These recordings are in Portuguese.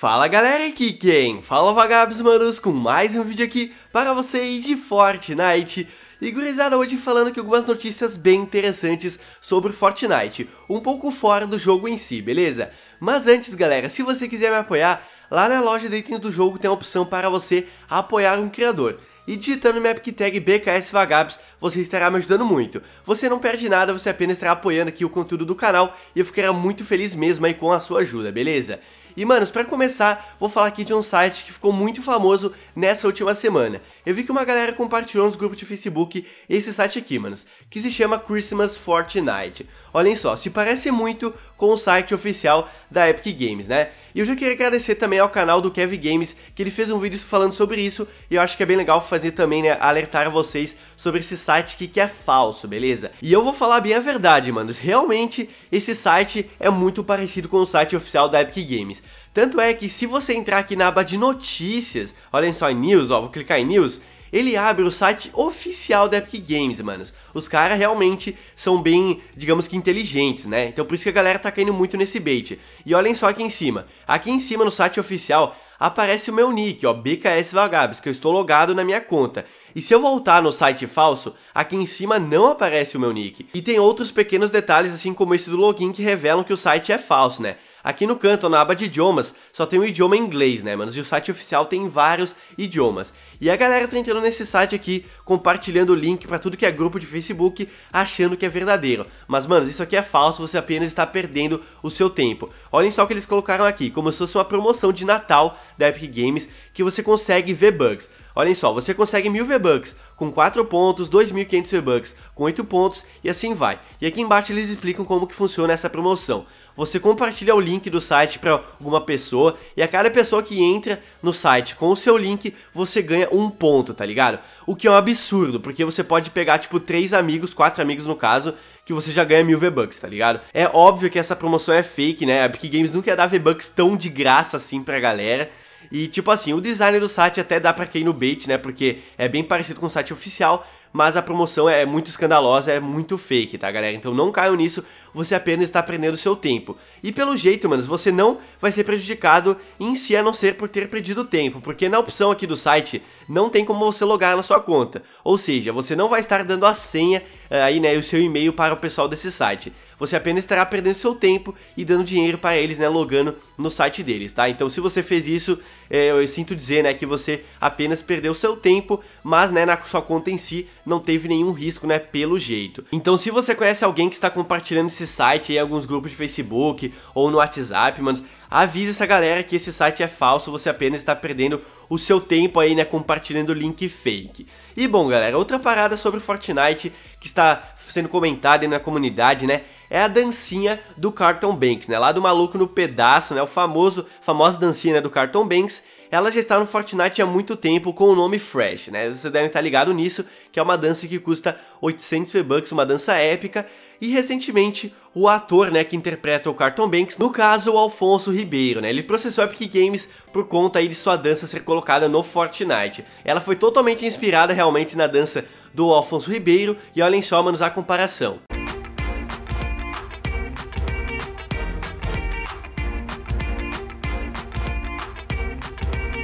Fala galera, aqui quem? Fala vagabos manos com mais um vídeo aqui para vocês de Fortnite e gurizada, hoje falando que algumas notícias bem interessantes sobre Fortnite, um pouco fora do jogo em si, beleza? Mas antes galera, se você quiser me apoiar, lá na loja de itens do jogo tem a opção para você apoiar um criador e digitando minha tag BKS Vagabs, você estará me ajudando muito. Você não perde nada, você apenas estará apoiando aqui o conteúdo do canal e eu ficaria muito feliz mesmo aí com a sua ajuda, beleza? E, manos, para começar, vou falar aqui de um site que ficou muito famoso nessa última semana, eu vi que uma galera compartilhou nos grupos de Facebook esse site aqui, manos, que se chama Christmas Fortnite. Olhem só, se parece muito com o site oficial da Epic Games, né? E eu já queria agradecer também ao canal do Kev Games, que ele fez um vídeo falando sobre isso, e eu acho que é bem legal fazer também, né, alertar vocês sobre esse site aqui que é falso, beleza? E eu vou falar bem a verdade, manos, realmente esse site é muito parecido com o site oficial da Epic Games. Tanto é que se você entrar aqui na aba de notícias, olhem só em news, ó, vou clicar em news, ele abre o site oficial da Epic Games, manos. Os caras realmente são bem, digamos que inteligentes, né? Então por isso que a galera tá caindo muito nesse bait. E olhem só aqui em cima. Aqui em cima no site oficial aparece o meu nick, ó, BKS Vagabes, que eu estou logado na minha conta. E se eu voltar no site falso, aqui em cima não aparece o meu nick. E tem outros pequenos detalhes, assim como esse do login, que revelam que o site é falso, né? Aqui no canto, na aba de idiomas, só tem o idioma inglês, né, Mano, E o site oficial tem vários idiomas. E a galera tá entrando nesse site aqui, compartilhando o link para tudo que é grupo de Facebook, achando que é verdadeiro. Mas, mano, isso aqui é falso, você apenas está perdendo o seu tempo. Olhem só o que eles colocaram aqui, como se fosse uma promoção de Natal da Epic Games, que você consegue ver bugs. Olhem só, você consegue 1000 V-Bucks com 4 pontos, 2.500 V-Bucks com 8 pontos e assim vai. E aqui embaixo eles explicam como que funciona essa promoção. Você compartilha o link do site para alguma pessoa e a cada pessoa que entra no site com o seu link, você ganha um ponto, tá ligado? O que é um absurdo, porque você pode pegar tipo 3 amigos, 4 amigos no caso, que você já ganha 1000 V-Bucks, tá ligado? É óbvio que essa promoção é fake, né? A Epic Games nunca ia dar V-Bucks tão de graça assim pra galera. E tipo assim, o design do site até dá para cair no bait, né? Porque é bem parecido com o site oficial, mas a promoção é muito escandalosa, é muito fake, tá, galera? Então não caiam nisso, você apenas está perdendo o seu tempo. E pelo jeito, manos, você não vai ser prejudicado em si a não ser por ter perdido tempo, porque na opção aqui do site não tem como você logar na sua conta. Ou seja, você não vai estar dando a senha eh, aí, né, e o seu e-mail para o pessoal desse site você apenas estará perdendo seu tempo e dando dinheiro para eles, né, logando no site deles, tá? Então se você fez isso, é, eu sinto dizer, né, que você apenas perdeu seu tempo, mas, né, na sua conta em si não teve nenhum risco, né, pelo jeito. Então se você conhece alguém que está compartilhando esse site em alguns grupos de Facebook ou no WhatsApp, mano, avisa essa galera que esse site é falso, você apenas está perdendo o seu tempo aí, né, compartilhando link fake. E bom, galera, outra parada sobre Fortnite que está sendo comentada na comunidade, né? É a dancinha do Carton Banks, né? Lá do maluco no pedaço, né? O famoso, famosa dancinha né? do Carton Banks. Ela já está no Fortnite há muito tempo com o nome Fresh, né? você deve estar ligado nisso, que é uma dança que custa 800 V-Bucks, uma dança épica, e recentemente o ator né, que interpreta o Carton Banks, no caso o Alfonso Ribeiro, né? Ele processou a Epic Games por conta aí de sua dança ser colocada no Fortnite. Ela foi totalmente inspirada realmente na dança do Alfonso Ribeiro e olhem só, manos, a comparação.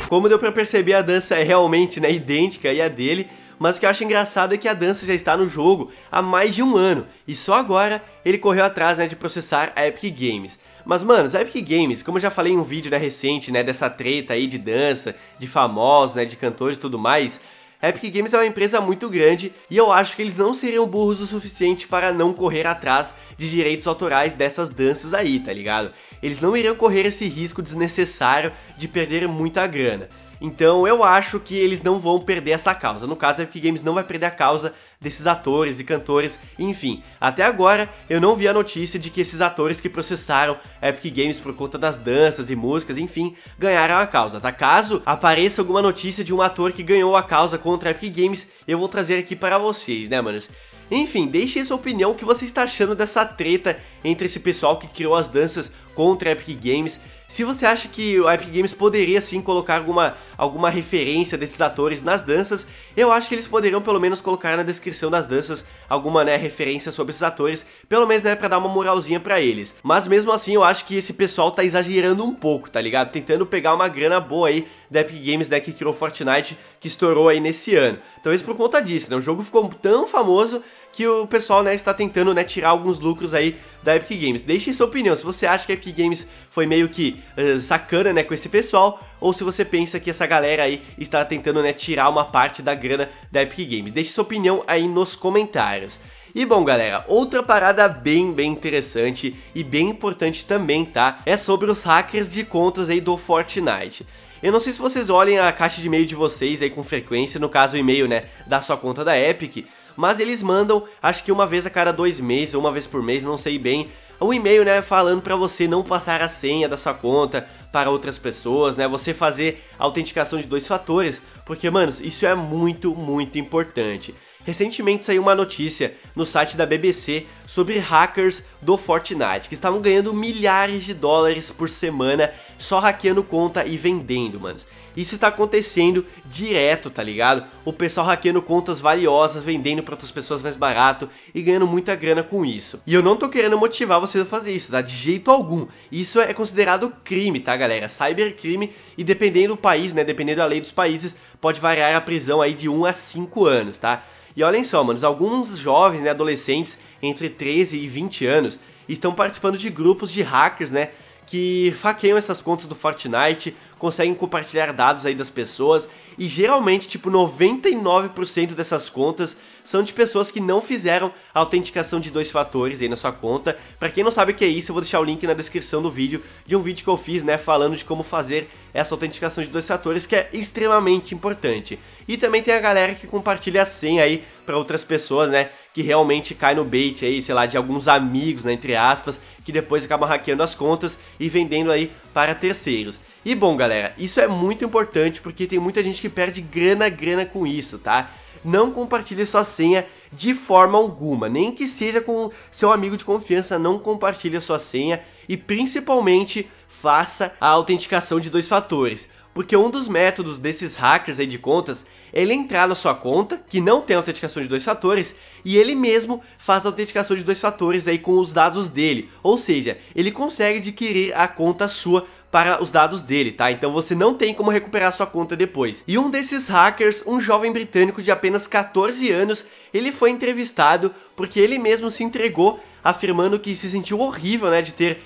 Como deu para perceber, a dança é realmente né, idêntica à dele, mas o que eu acho engraçado é que a dança já está no jogo há mais de um ano e só agora ele correu atrás né, de processar a Epic Games. Mas, mano, a Epic Games, como eu já falei em um vídeo né, recente, né, dessa treta aí de dança, de famosos, né, de cantores e tudo mais, a Epic Games é uma empresa muito grande e eu acho que eles não seriam burros o suficiente para não correr atrás de direitos autorais dessas danças aí, tá ligado? Eles não iriam correr esse risco desnecessário de perder muita grana. Então eu acho que eles não vão perder essa causa. No caso, a é Epic Games não vai perder a causa desses atores e cantores, enfim. Até agora eu não vi a notícia de que esses atores que processaram a Epic Games por conta das danças e músicas, enfim, ganharam a causa, tá? Caso apareça alguma notícia de um ator que ganhou a causa contra a Epic Games, eu vou trazer aqui para vocês, né, manos? Enfim, deixe sua opinião, o que você está achando dessa treta entre esse pessoal que criou as danças contra a Epic Games. Se você acha que o Epic Games poderia sim colocar alguma, alguma referência desses atores nas danças, eu acho que eles poderiam pelo menos colocar na descrição das danças alguma né, referência sobre esses atores, pelo menos né, pra dar uma moralzinha pra eles. Mas mesmo assim eu acho que esse pessoal tá exagerando um pouco, tá ligado? Tentando pegar uma grana boa aí da Epic Games né, que criou Fortnite, que estourou aí nesse ano. Talvez por conta disso, né? O jogo ficou tão famoso que o pessoal né, está tentando né, tirar alguns lucros aí da Epic Games. Deixe sua opinião, se você acha que a Epic Games foi meio que eh, sacana, né, com esse pessoal, ou se você pensa que essa galera aí está tentando, né, tirar uma parte da grana da Epic Games. Deixe sua opinião aí nos comentários. E bom, galera, outra parada bem, bem interessante e bem importante também, tá? É sobre os hackers de contas aí do Fortnite. Eu não sei se vocês olhem a caixa de e-mail de vocês aí com frequência, no caso o e-mail, né, da sua conta da Epic, mas eles mandam, acho que uma vez a cada dois meses, ou uma vez por mês, não sei bem, um e-mail, né, falando para você não passar a senha da sua conta para outras pessoas, né? Você fazer autenticação de dois fatores, porque, mano, isso é muito, muito importante. Recentemente saiu uma notícia no site da BBC sobre hackers do Fortnite, que estavam ganhando milhares de dólares por semana só hackeando conta e vendendo, mano. Isso está acontecendo direto, tá ligado? O pessoal hackeando contas valiosas, vendendo para outras pessoas mais barato e ganhando muita grana com isso. E eu não tô querendo motivar vocês a fazer isso, tá? De jeito algum. Isso é considerado crime, tá, galera? Cybercrime e dependendo do país, né, dependendo da lei dos países, pode variar a prisão aí de 1 a 5 anos, tá? E olhem só, manos, alguns jovens, né, adolescentes entre 13 e 20 anos estão participando de grupos de hackers, né? Que faqueiam essas contas do Fortnite, conseguem compartilhar dados aí das pessoas e geralmente, tipo, 99% dessas contas são de pessoas que não fizeram a autenticação de dois fatores aí na sua conta. Para quem não sabe o que é isso, eu vou deixar o link na descrição do vídeo de um vídeo que eu fiz, né, falando de como fazer essa autenticação de dois fatores, que é extremamente importante. E também tem a galera que compartilha a senha aí para outras pessoas, né, que realmente cai no bait aí, sei lá, de alguns amigos, né, entre aspas, que depois acabam hackeando as contas e vendendo aí para terceiros. E bom, galera, isso é muito importante porque tem muita gente que perde grana grana com isso, tá? Não compartilhe sua senha de forma alguma, nem que seja com seu amigo de confiança, não compartilhe sua senha e principalmente faça a autenticação de dois fatores. Porque um dos métodos desses hackers aí de contas é ele entrar na sua conta, que não tem autenticação de dois fatores, e ele mesmo faz a autenticação de dois fatores aí com os dados dele. Ou seja, ele consegue adquirir a conta sua para os dados dele, tá? Então você não tem como recuperar sua conta depois. E um desses hackers, um jovem britânico de apenas 14 anos, ele foi entrevistado porque ele mesmo se entregou afirmando que se sentiu horrível, né, de ter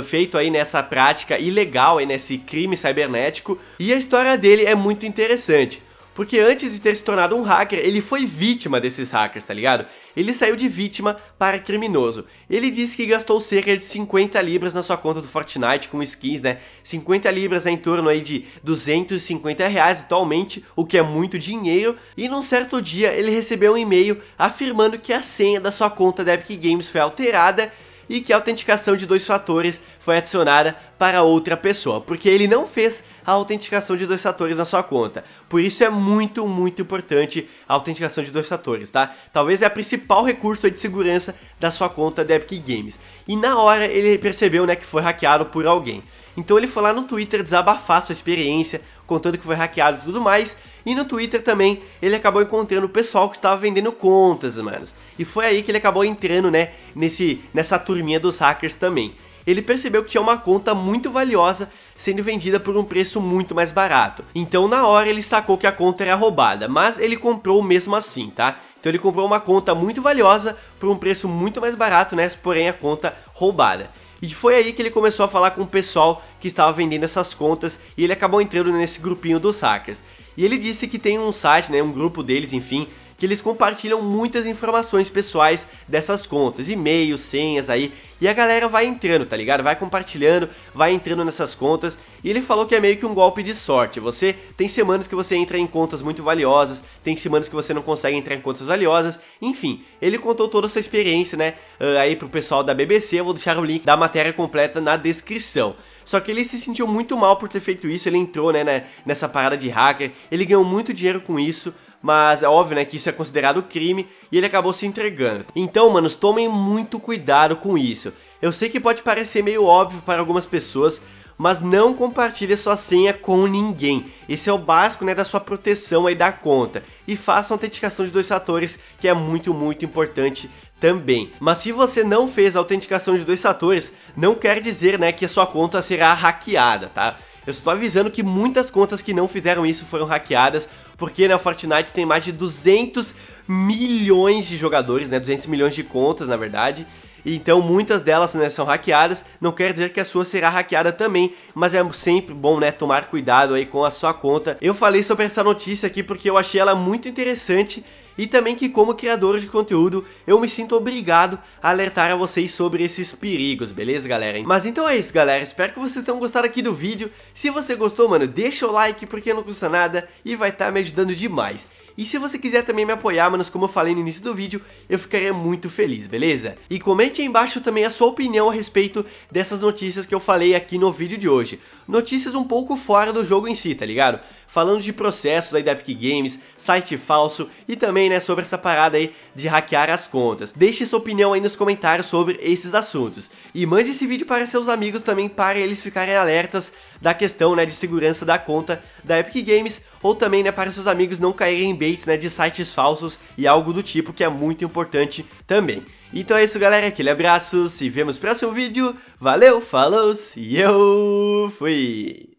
uh, feito aí nessa prática ilegal, aí nesse crime cibernético. E a história dele é muito interessante. Porque antes de ter se tornado um hacker, ele foi vítima desses hackers, tá ligado? Ele saiu de vítima para criminoso. Ele disse que gastou cerca de 50 libras na sua conta do Fortnite com skins, né? 50 libras é em torno aí de 250 reais atualmente, o que é muito dinheiro. E num certo dia ele recebeu um e-mail afirmando que a senha da sua conta da Epic Games foi alterada e que a autenticação de dois fatores foi adicionada para outra pessoa, porque ele não fez a autenticação de dois fatores na sua conta. Por isso é muito, muito importante a autenticação de dois fatores, tá? Talvez é a principal recurso de segurança da sua conta da Epic Games. E na hora ele percebeu, né, que foi hackeado por alguém. Então ele foi lá no Twitter desabafar sua experiência, contando que foi hackeado e tudo mais, e no Twitter também ele acabou encontrando o pessoal que estava vendendo contas, manos. E foi aí que ele acabou entrando, né, nesse, nessa turminha dos hackers também. Ele percebeu que tinha uma conta muito valiosa sendo vendida por um preço muito mais barato. Então na hora ele sacou que a conta era roubada, mas ele comprou mesmo assim, tá? Então ele comprou uma conta muito valiosa por um preço muito mais barato, né? Porém a conta roubada. E foi aí que ele começou a falar com o pessoal que estava vendendo essas contas e ele acabou entrando nesse grupinho dos hackers. E ele disse que tem um site, né, um grupo deles, enfim, que eles compartilham muitas informações pessoais dessas contas, e-mails, senhas aí, e a galera vai entrando, tá ligado? Vai compartilhando, vai entrando nessas contas, e ele falou que é meio que um golpe de sorte. Você tem semanas que você entra em contas muito valiosas, tem semanas que você não consegue entrar em contas valiosas, enfim, ele contou toda essa experiência, né? Uh, aí pro pessoal da BBC, eu vou deixar o link da matéria completa na descrição. Só que ele se sentiu muito mal por ter feito isso, ele entrou né, né, nessa parada de hacker, ele ganhou muito dinheiro com isso, mas é óbvio, né, que isso é considerado crime e ele acabou se entregando. Então, manos, tomem muito cuidado com isso. Eu sei que pode parecer meio óbvio para algumas pessoas, mas não compartilhe sua senha com ninguém. Esse é o básico né, da sua proteção aí da conta. E faça autenticação de dois fatores, que é muito, muito importante também. Mas se você não fez a autenticação de dois fatores, não quer dizer né, que a sua conta será hackeada, tá? Eu estou avisando que muitas contas que não fizeram isso foram hackeadas, porque né, o Fortnite tem mais de 200 milhões de jogadores, né, 200 milhões de contas, na verdade. Então muitas delas né, são hackeadas, não quer dizer que a sua será hackeada também, mas é sempre bom né, tomar cuidado aí com a sua conta. Eu falei sobre essa notícia aqui porque eu achei ela muito interessante e também que como criador de conteúdo eu me sinto obrigado a alertar a vocês sobre esses perigos, beleza galera? Mas então é isso galera, espero que vocês tenham gostado aqui do vídeo, se você gostou mano, deixa o like porque não custa nada e vai estar tá me ajudando demais. E se você quiser também me apoiar, mas como eu falei no início do vídeo, eu ficaria muito feliz, beleza? E comente aí embaixo também a sua opinião a respeito dessas notícias que eu falei aqui no vídeo de hoje. Notícias um pouco fora do jogo em si, tá ligado? Falando de processos aí da Epic Games, site falso e também, né, sobre essa parada aí de hackear as contas. Deixe sua opinião aí nos comentários sobre esses assuntos. E mande esse vídeo para seus amigos também para eles ficarem alertas da questão, né, de segurança da conta da Epic Games ou também né, para seus amigos não caírem em baits né, de sites falsos e algo do tipo que é muito importante também. Então é isso galera, aquele abraço, se vemos no próximo vídeo, valeu, falou e eu fui!